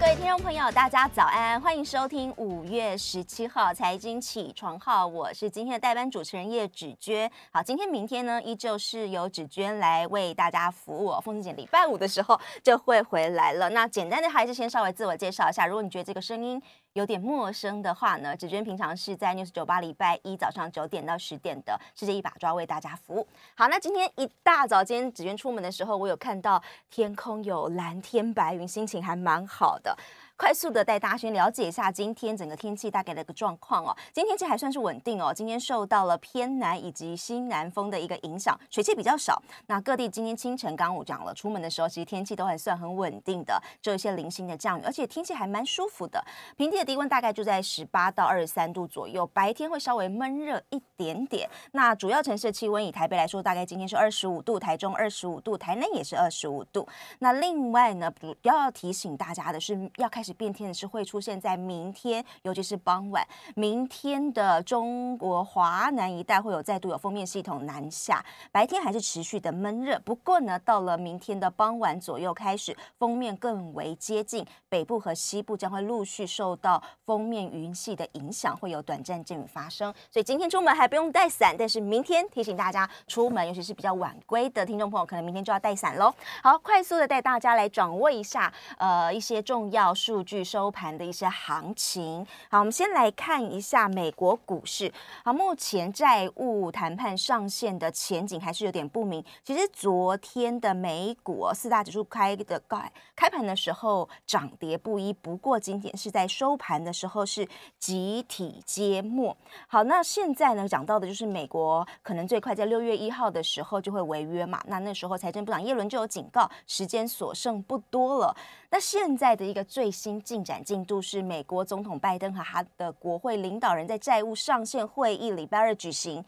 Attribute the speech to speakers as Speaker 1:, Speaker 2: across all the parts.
Speaker 1: 各位听众朋友，大家早安，欢迎收听五月十七号财经起床号，我是今天的代班主持人叶芷娟。好，今天明天呢，依旧是由芷娟来为大家服务。丰子姐礼拜五的时候就会回来了。那简单的还是先稍微自我介绍一下，如果你觉得这个声音有点陌生的话呢，芷娟平常是在 News 九八礼拜一早上九点到十点的世界一把抓为大家服务。好，那今天一大早，今天芷娟出门的时候，我有看到天空有蓝天白云，心情还蛮好的。快速的带大家先了解一下今天整个天气大概的一个状况哦。今天天气还算是稳定哦。今天受到了偏南以及西南风的一个影响，水汽比较少。那各地今天清晨，刚刚我讲了，出门的时候，其实天气都还算很稳定的，就一些零星的降雨，而且天气还蛮舒服的。平地的低温大概就在十八到二十三度左右，白天会稍微闷热一。点点，那主要城市的气温以台北来说，大概今天是二十五度，台中二十五度，台南也是二十五度。那另外呢，主要提醒大家的是，要开始变天的是会出现在明天，尤其是傍晚。明天的中国华南一带会有再度有封面系统南下，白天还是持续的闷热，不过呢，到了明天的傍晚左右开始，封面更为接近北部和西部，将会陆续受到封面云系的影响，会有短暂阵雨发生。所以今天出门还。不用带伞，但是明天提醒大家出门，尤其是比较晚归的听众朋友，可能明天就要带伞喽。好，快速的带大家来掌握一下，呃，一些重要数据收盘的一些行情。好，我们先来看一下美国股市。好，目前债务谈判上限的前景还是有点不明。其实昨天的美股四大指数开的开开盘的时候涨跌不一，不过今天是在收盘的时候是集体揭幕。好，那现在呢讲。讲到的就是美国可能最快在六月一号的时候就会违约嘛？那那时候财政部长耶伦就有警告，时间所剩不多了。那现在的一个最新进展进度是，美国总统拜登和他的国会领导人在债务上限会议礼拜二举行。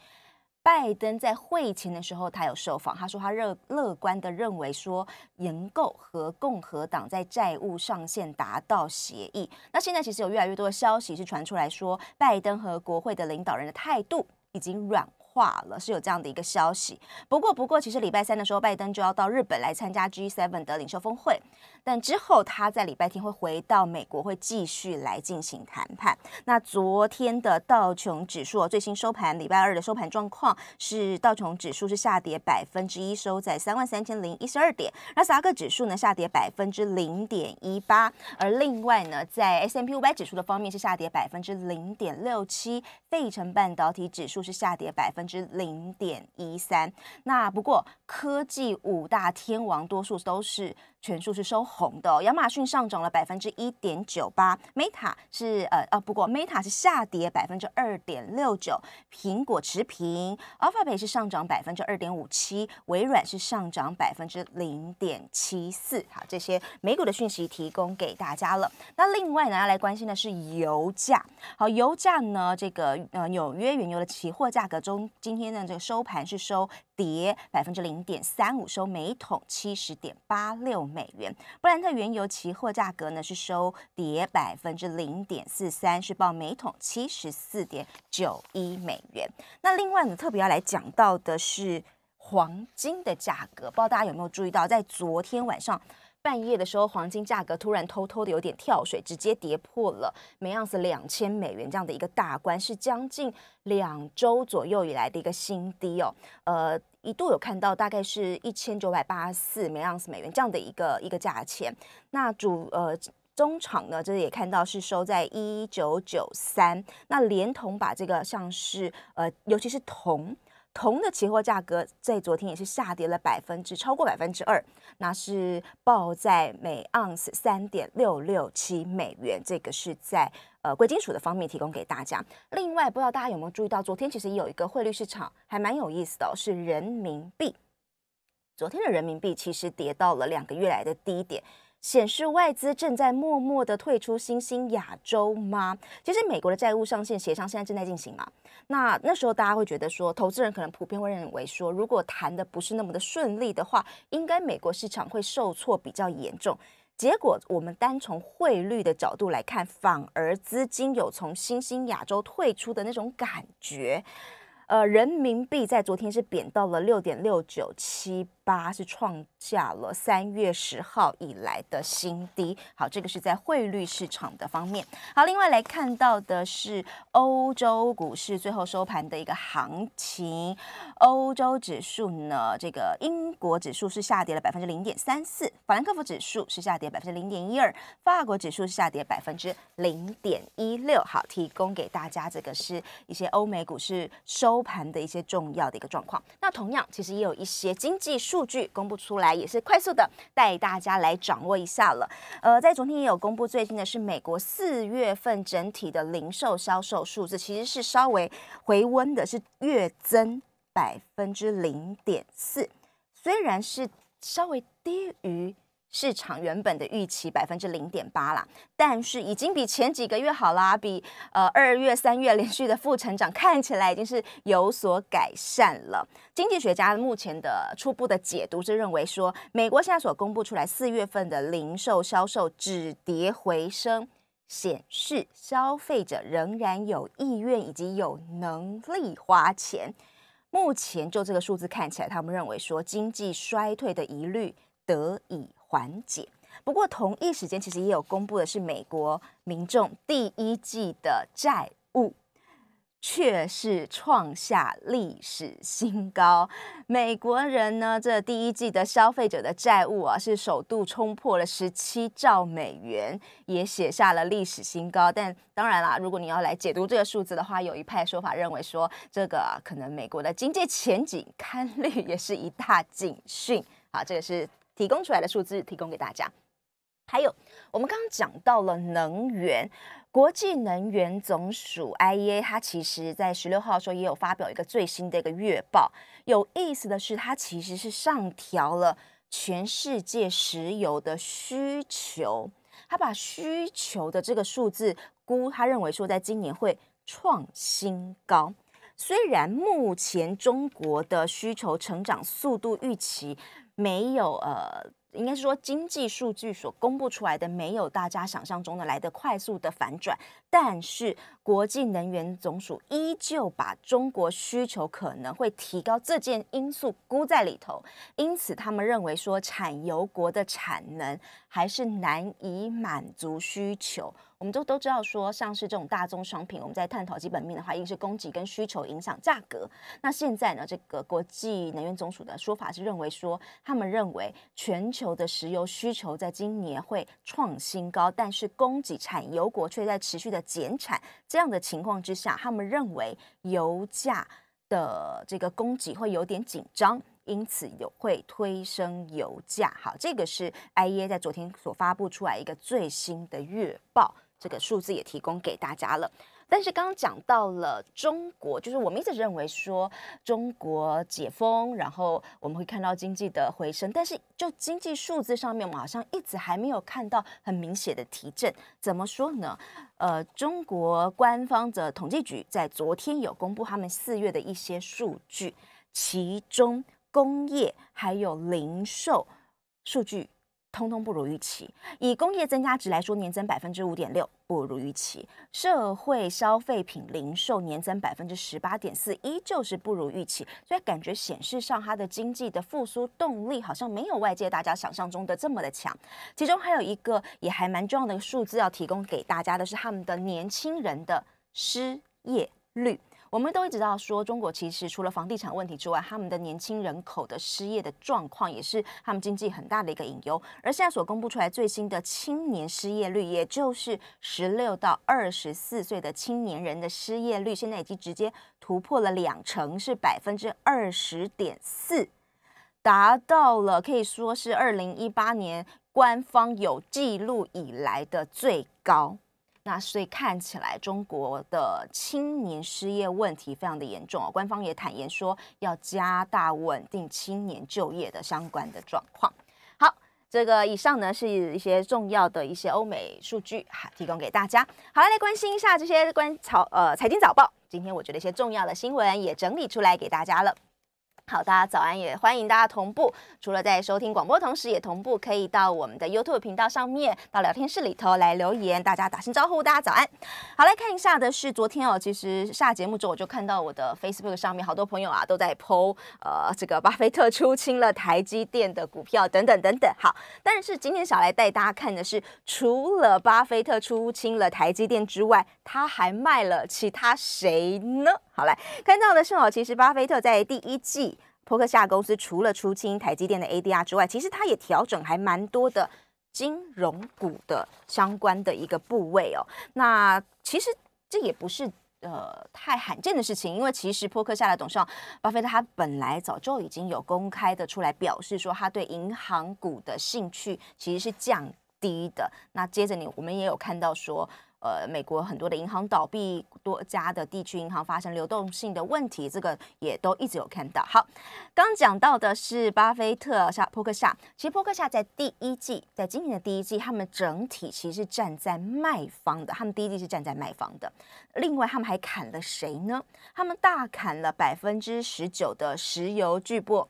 Speaker 1: 拜登在会前的时候，他有受访，他说他乐乐观的认为说能够和共和党在债务上限达到协议。那现在其实有越来越多的消息是传出来说，拜登和国会的领导人的态度。已经软。化了是有这样的一个消息，不过不过其实礼拜三的时候，拜登就要到日本来参加 G7 的领袖峰会，但之后他在礼拜天会回到美国，会继续来进行谈判。那昨天的道琼指数最新收盘，礼拜二的收盘状况是道琼指数是下跌百分之一，收在三万三千零一十二点，那萨克指数呢下跌百分之零点一八，而另外呢在 S M P 五百指数的方面是下跌百分之零点六七，费城半导体指数是下跌百分。分之零点一三，那不过科技五大天王多数都是全数是收红的，亚马逊上涨了百分之一点九八，Meta 是呃呃，不过 Meta 是下跌百分之二点六九，苹果持平，Alphabet 是上涨百分之二点五七，微软是上涨百分之零点七四，好，这些美股的讯息提供给大家了。那另外呢，要来关心的是油价，好，油价呢，这个呃纽约原油的期货价格中。今天呢，这个收盘是收跌百分之零点三五，收每桶七十点八六美元。布兰特原油期货价格呢是收跌百分之零点四三，是报每桶七十四点九一美元。那另外呢，特别要来讲到的是黄金的价格，不知道大家有没有注意到，在昨天晚上。半夜的时候，黄金价格突然偷偷的有点跳水，直接跌破了每盎司两千美元这样的一个大关，是将近两周左右以来的一个新低哦。呃，一度有看到大概是一千九百八十四每盎司美元这样的一个一个价钱。那主呃中场呢，这也看到是收在一九九三。那连同把这个像是呃，尤其是铜。铜的期货价格在昨天也是下跌了百分之超过百分之二，那是报在每盎司三点六六七美元。这个是在呃贵金属的方面提供给大家。另外，不知道大家有没有注意到，昨天其实有一个汇率市场还蛮有意思的，是人民币。昨天的人民币其实跌到了两个月来的低点。显示外资正在默默的退出新兴亚洲吗？其实美国的债务上限协商现在正在进行嘛。那那时候大家会觉得说，投资人可能普遍会认为说，如果谈的不是那么的顺利的话，应该美国市场会受挫比较严重。结果我们单从汇率的角度来看，反而资金有从新兴亚洲退出的那种感觉。呃，人民币在昨天是贬到了六点六九七八，是创下了三月十号以来的新低。好，这个是在汇率市场的方面。好，另外来看到的是欧洲股市最后收盘的一个行情。欧洲指数呢，这个英国指数是下跌了百分之零点三四，法兰克福指数是下跌百分之零点一二，法国指数是下跌百分之零点一六。好，提供给大家这个是一些欧美股市收。盘的一些重要的一个状况，那同样其实也有一些经济数据公布出来，也是快速的带大家来掌握一下了。呃，在昨天也有公布，最近的是美国四月份整体的零售销售数字，其实是稍微回温的，是月增百分之零点四，虽然是稍微低于。市场原本的预期百分之零点八啦，但是已经比前几个月好啦，比呃二月三月连续的负成长看起来已经是有所改善了。经济学家目前的初步的解读是认为说，美国现在所公布出来四月份的零售销售止跌回升，显示消费者仍然有意愿以及有能力花钱。目前就这个数字看起来，他们认为说经济衰退的疑虑得以。缓解。不过，同一时间其实也有公布的是，美国民众第一季的债务却是创下历史新高。美国人呢，这第一季的消费者的债务啊，是首度冲破了十七兆美元，也写下了历史新高。但当然啦，如果你要来解读这个数字的话，有一派说法认为说，这个可能美国的经济前景 堪虑，也是一大警讯。好，这个是。提供出来的数字提供给大家。还有，我们刚刚讲到了能源，国际能源总署 IEA 它其实在十六号的时候也有发表一个最新的一个月报。有意思的是，它其实是上调了全世界石油的需求，它把需求的这个数字估，它认为说在今年会创新高。虽然目前中国的需求成长速度预期没有呃，应该是说经济数据所公布出来的没有大家想象中的来的快速的反转，但是。国际能源总署依旧把中国需求可能会提高这件因素估在里头，因此他们认为说产油国的产能还是难以满足需求。我们都都知道说，像是这种大宗商品，我们在探讨基本面的话，一定是供给跟需求影响价格。那现在呢，这个国际能源总署的说法是认为说，他们认为全球的石油需求在今年会创新高，但是供给产油国却在持续的减产。这样的情况之下，他们认为油价的这个供给会有点紧张，因此有会推升油价。好，这个是 IEA 在昨天所发布出来一个最新的月报，这个数字也提供给大家了。但是刚刚讲到了中国，就是我们一直认为说中国解封，然后我们会看到经济的回升。但是就经济数字上面，我们好像一直还没有看到很明显的提振。怎么说呢？呃，中国官方的统计局在昨天有公布他们四月的一些数据，其中工业还有零售数据。通通不如预期。以工业增加值来说，年增百分之五点六，不如预期。社会消费品零售年增百分之十八点四，依旧是不如预期。所以感觉显示上，它的经济的复苏动力好像没有外界大家想象中的这么的强。其中还有一个也还蛮重要的一个数字要提供给大家的是，他们的年轻人的失业率。我们都一直知道，说中国其实除了房地产问题之外，他们的年轻人口的失业的状况也是他们经济很大的一个隐忧。而现在所公布出来最新的青年失业率，也就是十六到二十四岁的青年人的失业率，现在已经直接突破了两成，是百分之二十点四，达到了可以说是二零一八年官方有记录以来的最高。那所以看起来中国的青年失业问题非常的严重，官方也坦言说要加大稳定青年就业的相关的状况。好，这个以上呢是一些重要的一些欧美数据哈，提供给大家。好，了，来关心一下这些关早呃财经早报，今天我觉得一些重要的新闻也整理出来给大家了。好，大家早安，也欢迎大家同步。除了在收听广播同时，也同步可以到我们的 YouTube 频道上面，到聊天室里头来留言，大家打声招呼，大家早安。好，来看一下的是昨天哦，其实下节目之后我就看到我的 Facebook 上面好多朋友啊都在剖，呃，这个巴菲特出清了台积电的股票等等等等。好，但是今天小来带大家看的是，除了巴菲特出清了台积电之外，他还卖了其他谁呢？好来，看到的是哦，其实巴菲特在第一季，波克夏公司除了出清台积电的 ADR 之外，其实他也调整还蛮多的金融股的相关的一个部位哦。那其实这也不是呃太罕见的事情，因为其实波克夏的董事长巴菲特他本来早就已经有公开的出来表示说，他对银行股的兴趣其实是降低的。那接着你我们也有看到说。呃，美国很多的银行倒闭，多家的地区银行发生流动性的问题，这个也都一直有看到。好，刚讲到的是巴菲特下伯克夏，其实伯克夏在第一季，在今年的第一季，他们整体其实是站在卖方的，他们第一季是站在卖方的。另外，他们还砍了谁呢？他们大砍了百分之十九的石油巨擘。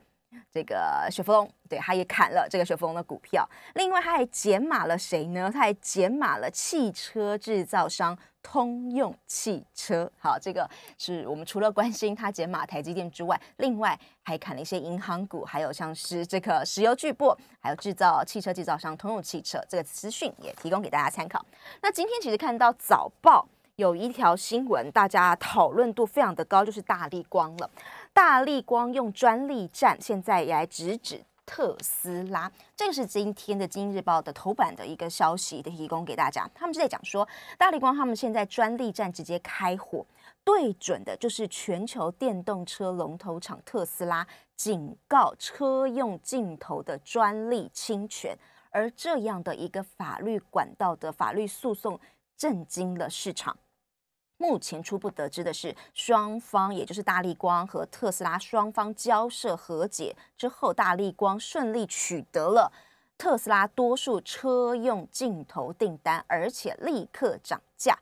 Speaker 1: 这个雪佛龙，对，他也砍了这个雪佛龙的股票。另外，他还减码了谁呢？他还减码了汽车制造商通用汽车。好，这个是我们除了关心他减码台积电之外，另外还砍了一些银行股，还有像是这个石油巨擘，还有制造汽车制造商通用汽车。这个资讯也提供给大家参考。那今天其实看到早报有一条新闻，大家讨论度非常的高，就是大力光了。大力光用专利战，现在也来直指特斯拉。这个是今天的《今日报》的头版的一个消息的提供给大家。他们是在讲说，大力光他们现在专利战直接开火，对准的就是全球电动车龙头厂特斯拉，警告车用镜头的专利侵权。而这样的一个法律管道的法律诉讼，震惊了市场。目前初步得知的是，双方也就是大力光和特斯拉双方交涉和解之后，大力光顺利取得了特斯拉多数车用镜头订单，而且立刻涨价。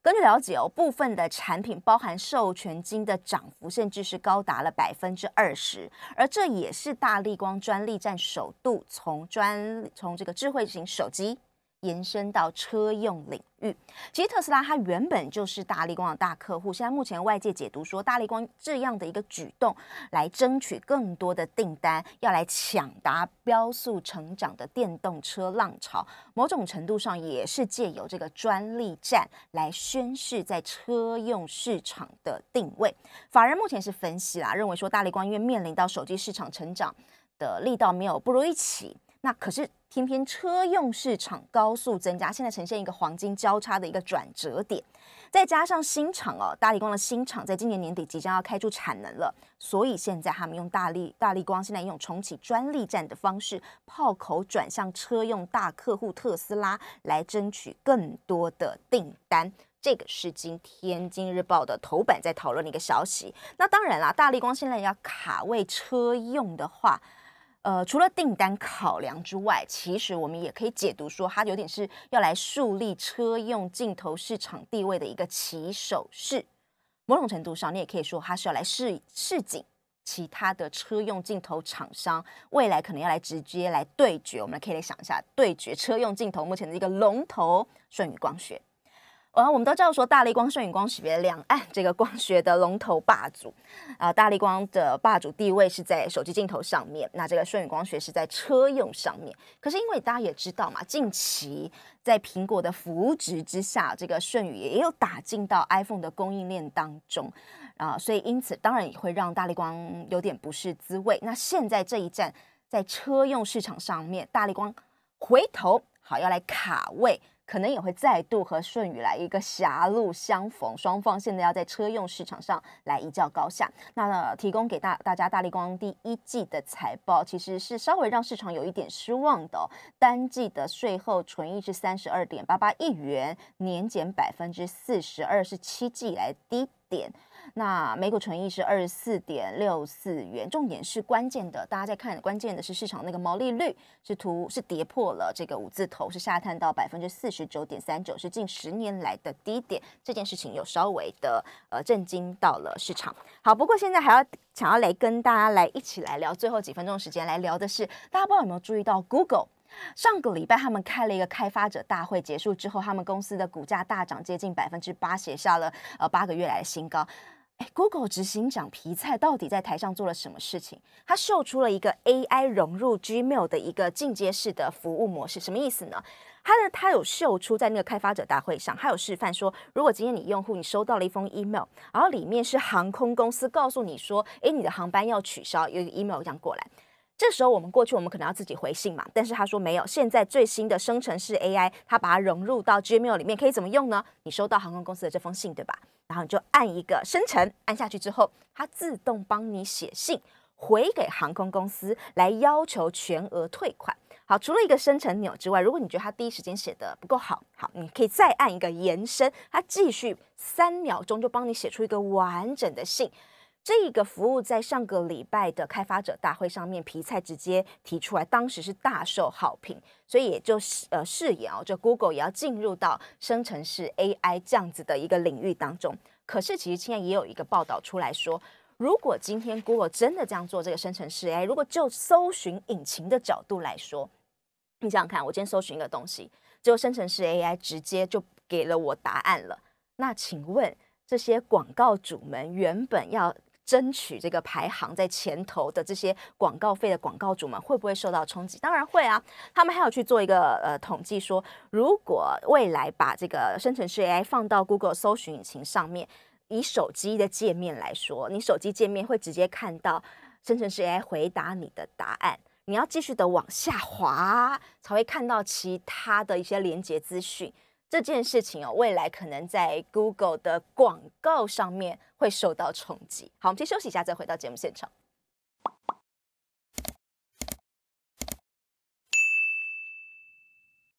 Speaker 1: 根据了解哦，部分的产品包含授权金的涨幅，甚至是高达了百分之二十，而这也是大力光专利战首度从专从这个智慧型手机。延伸到车用领域，其实特斯拉它原本就是大力光的大客户。现在目前外界解读说，大力光这样的一个举动，来争取更多的订单，要来抢达标速成长的电动车浪潮，某种程度上也是借由这个专利战来宣示在车用市场的定位。法人目前是分析啦，认为说大力光因为面临到手机市场成长的力道没有不如一起。那可是，偏偏车用市场高速增加，现在呈现一个黄金交叉的一个转折点，再加上新厂哦，大力光的新厂在今年年底即将要开出产能了，所以现在他们用大力大力光现在用重启专利战的方式，炮口转向车用大客户特斯拉，来争取更多的订单。这个是今天《今日报》的头版在讨论的一个消息。那当然啦，大力光现在要卡位车用的话。呃，除了订单考量之外，其实我们也可以解读说，它有点是要来树立车用镜头市场地位的一个起手式。某种程度上，你也可以说，它是要来试试警其他的车用镜头厂商，未来可能要来直接来对决。我们可以来想一下，对决车用镜头目前的一个龙头顺宇光学。啊，我们都知道说，大力光、摄影光学，两岸这个光学的龙头霸主啊。大力光的霸主地位是在手机镜头上面，那这个摄影光学是在车用上面。可是因为大家也知道嘛，近期在苹果的扶植之下，这个舜宇也有打进到 iPhone 的供应链当中啊，所以因此当然也会让大力光有点不是滋味。那现在这一战在车用市场上面，大力光回头好要来卡位。可能也会再度和舜宇来一个狭路相逢，双方现在要在车用市场上来一较高下。那提供给大大家，大力光第一季的财报其实是稍微让市场有一点失望的，单季的税后纯益是三十二点八八亿元，年减百分之四十二，是七季来低点。那美股纯益是二十四点六四元，重点是关键的，大家在看，关键的是市场那个毛利率是突是跌破了这个五字头，是下探到百分之四十九点三九，是近十年来的低点，这件事情有稍微的呃震惊到了市场。好，不过现在还要想要来跟大家来一起来聊最后几分钟时间来聊的是，大家不知道有没有注意到 Google。上个礼拜他们开了一个开发者大会，结束之后，他们公司的股价大涨，接近百分之八，写下了呃八个月来的新高。诶 g o o g l e 执行长皮菜到底在台上做了什么事情？他秀出了一个 AI 融入 Gmail 的一个进阶式的服务模式，什么意思呢？他的他有秀出在那个开发者大会上，他有示范说，如果今天你用户你收到了一封 email，然后里面是航空公司告诉你说，诶，你的航班要取消，有一个 email 这样过来。这时候我们过去，我们可能要自己回信嘛。但是他说没有，现在最新的生成式 AI，它把它融入到 Gmail 里面，可以怎么用呢？你收到航空公司的这封信，对吧？然后你就按一个生成，按下去之后，它自动帮你写信回给航空公司，来要求全额退款。好，除了一个生成钮之外，如果你觉得它第一时间写的不够好，好，你可以再按一个延伸，它继续三秒钟就帮你写出一个完整的信。这个服务在上个礼拜的开发者大会上面，皮菜直接提出来，当时是大受好评，所以也就是呃誓言哦，就 Google 也要进入到生成式 AI 这样子的一个领域当中。可是其实现在也有一个报道出来说，如果今天 Google 真的这样做这个生成式 AI，如果就搜寻引擎的角度来说，你想想看，我今天搜寻一个东西，就生成式 AI 直接就给了我答案了，那请问这些广告主们原本要争取这个排行在前头的这些广告费的广告主们会不会受到冲击？当然会啊，他们还有去做一个呃统计，说如果未来把这个生成式 AI 放到 Google 搜寻引擎上面，以手机的界面来说，你手机界面会直接看到生成式 AI 回答你的答案，你要继续的往下滑才会看到其他的一些连接资讯。这件事情哦，未来可能在 Google 的广告上面会受到冲击。好，我们先休息一下，再回到节目现场。